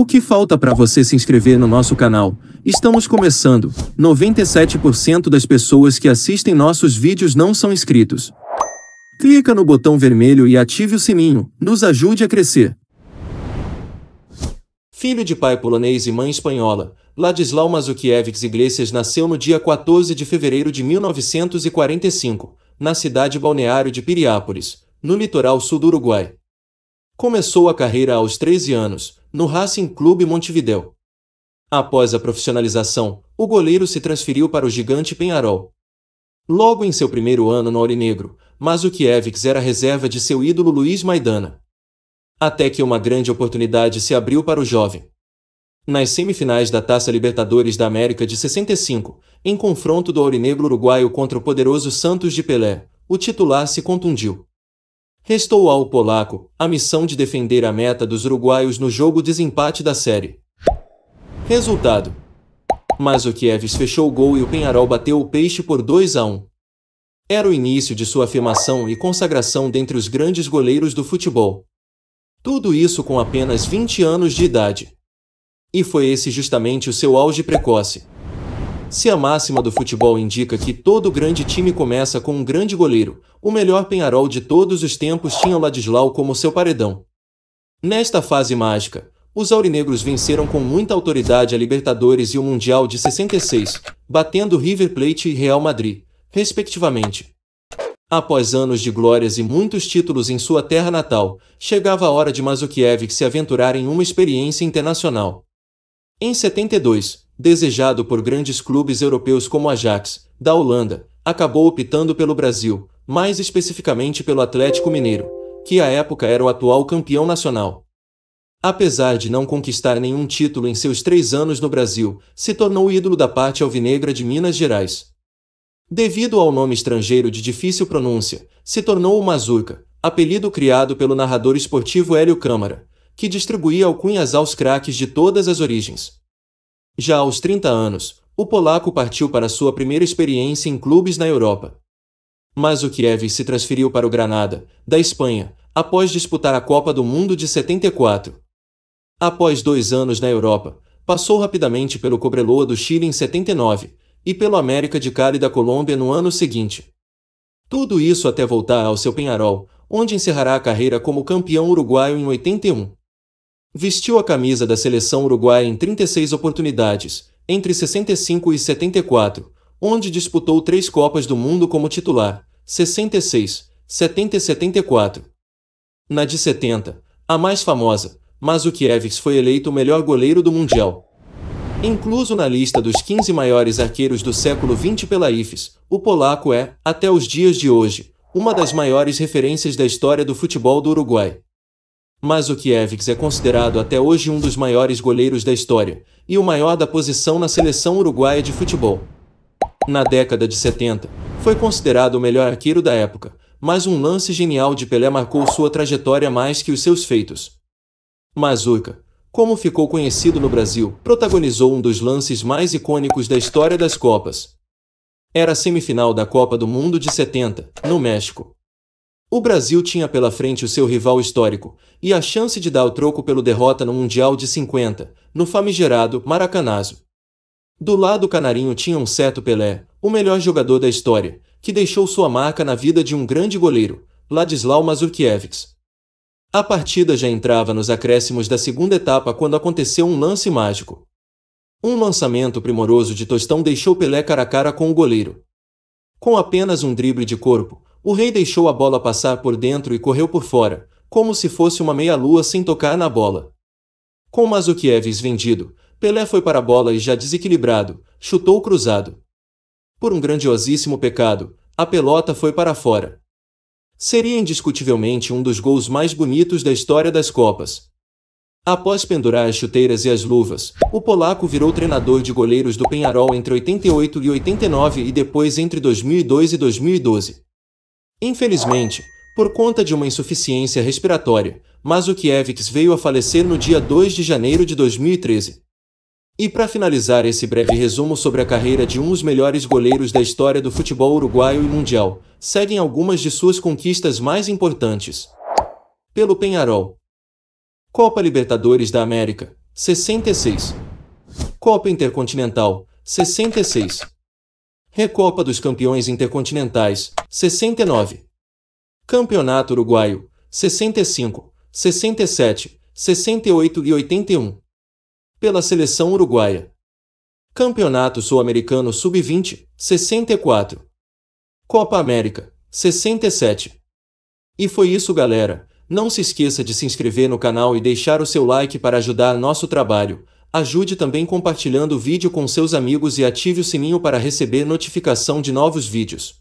O que falta para você se inscrever no nosso canal? Estamos começando. 97% das pessoas que assistem nossos vídeos não são inscritos. Clica no botão vermelho e ative o sininho. Nos ajude a crescer. Filho de pai polonês e mãe espanhola, Ladislau Mazukiewicz Iglesias nasceu no dia 14 de fevereiro de 1945, na cidade balneário de Piriápolis, no litoral sul do Uruguai. Começou a carreira aos 13 anos, no Racing Clube Montevideo. Após a profissionalização, o goleiro se transferiu para o gigante Penharol. Logo em seu primeiro ano no Aurinegro, Mazukiewicz era reserva de seu ídolo Luiz Maidana. Até que uma grande oportunidade se abriu para o jovem. Nas semifinais da Taça Libertadores da América de 65, em confronto do Aurinegro uruguaio contra o poderoso Santos de Pelé, o titular se contundiu. Restou ao polaco a missão de defender a meta dos uruguaios no jogo desempate da série. Resultado: mas o Kieves fechou o gol e o Penharol bateu o peixe por 2 a 1. Era o início de sua afirmação e consagração dentre os grandes goleiros do futebol. Tudo isso com apenas 20 anos de idade. E foi esse justamente o seu auge precoce. Se a máxima do futebol indica que todo grande time começa com um grande goleiro, o melhor Penharol de todos os tempos tinha Ladislau como seu paredão. Nesta fase mágica, os aurinegros venceram com muita autoridade a Libertadores e o Mundial de 66, batendo River Plate e Real Madrid, respectivamente. Após anos de glórias e muitos títulos em sua terra natal, chegava a hora de Mazukievic se aventurar em uma experiência internacional. Em 72, desejado por grandes clubes europeus como Ajax, da Holanda, acabou optando pelo Brasil, mais especificamente pelo Atlético Mineiro, que à época era o atual campeão nacional. Apesar de não conquistar nenhum título em seus três anos no Brasil, se tornou ídolo da parte alvinegra de Minas Gerais. Devido ao nome estrangeiro de difícil pronúncia, se tornou o Mazurca, apelido criado pelo narrador esportivo Hélio Câmara, que distribuía alcunhas aos craques de todas as origens. Já aos 30 anos, o polaco partiu para sua primeira experiência em clubes na Europa. Mas o Kiev se transferiu para o Granada, da Espanha, após disputar a Copa do Mundo de 74. Após dois anos na Europa, passou rapidamente pelo Cobreloa do Chile em 79 e pelo América de Cali da Colômbia no ano seguinte. Tudo isso até voltar ao seu Penharol, onde encerrará a carreira como campeão uruguaio em 81. Vestiu a camisa da seleção uruguaia em 36 oportunidades, entre 65 e 74, onde disputou três Copas do Mundo como titular, 66, 70 e 74. Na de 70, a mais famosa, Mazukievics foi eleito o melhor goleiro do Mundial. Incluso na lista dos 15 maiores arqueiros do século XX pela IFES, o polaco é, até os dias de hoje, uma das maiores referências da história do futebol do Uruguai. Mas o é considerado até hoje um dos maiores goleiros da história e o maior da posição na seleção uruguaia de futebol. Na década de 70, foi considerado o melhor arqueiro da época, mas um lance genial de Pelé marcou sua trajetória mais que os seus feitos. Mazuca, como ficou conhecido no Brasil, protagonizou um dos lances mais icônicos da história das Copas. Era a semifinal da Copa do Mundo de 70, no México. O Brasil tinha pela frente o seu rival histórico e a chance de dar o troco pelo derrota no Mundial de 50, no famigerado Maracanazo. Do lado canarinho tinha um certo Pelé, o melhor jogador da história, que deixou sua marca na vida de um grande goleiro, Ladislau Mazurkiewicz. A partida já entrava nos acréscimos da segunda etapa quando aconteceu um lance mágico. Um lançamento primoroso de Tostão deixou Pelé cara a cara com o goleiro. Com apenas um drible de corpo, o rei deixou a bola passar por dentro e correu por fora, como se fosse uma meia-lua sem tocar na bola. Com Mazukievis vendido, Pelé foi para a bola e já desequilibrado, chutou cruzado. Por um grandiosíssimo pecado, a pelota foi para fora. Seria indiscutivelmente um dos gols mais bonitos da história das Copas. Após pendurar as chuteiras e as luvas, o polaco virou treinador de goleiros do Penharol entre 88 e 89 e depois entre 2002 e 2012. Infelizmente, por conta de uma insuficiência respiratória, Mazukievics veio a falecer no dia 2 de janeiro de 2013. E para finalizar esse breve resumo sobre a carreira de um dos melhores goleiros da história do futebol uruguaio e mundial, seguem algumas de suas conquistas mais importantes. Pelo Penharol. Copa Libertadores da América, 66. Copa Intercontinental, 66. Recopa dos Campeões Intercontinentais, 69. Campeonato Uruguaio, 65, 67, 68 e 81. Pela seleção uruguaia. Campeonato Sul-Americano Sub-20, 64. Copa América, 67. E foi isso, galera. Não se esqueça de se inscrever no canal e deixar o seu like para ajudar nosso trabalho. Ajude também compartilhando o vídeo com seus amigos e ative o sininho para receber notificação de novos vídeos.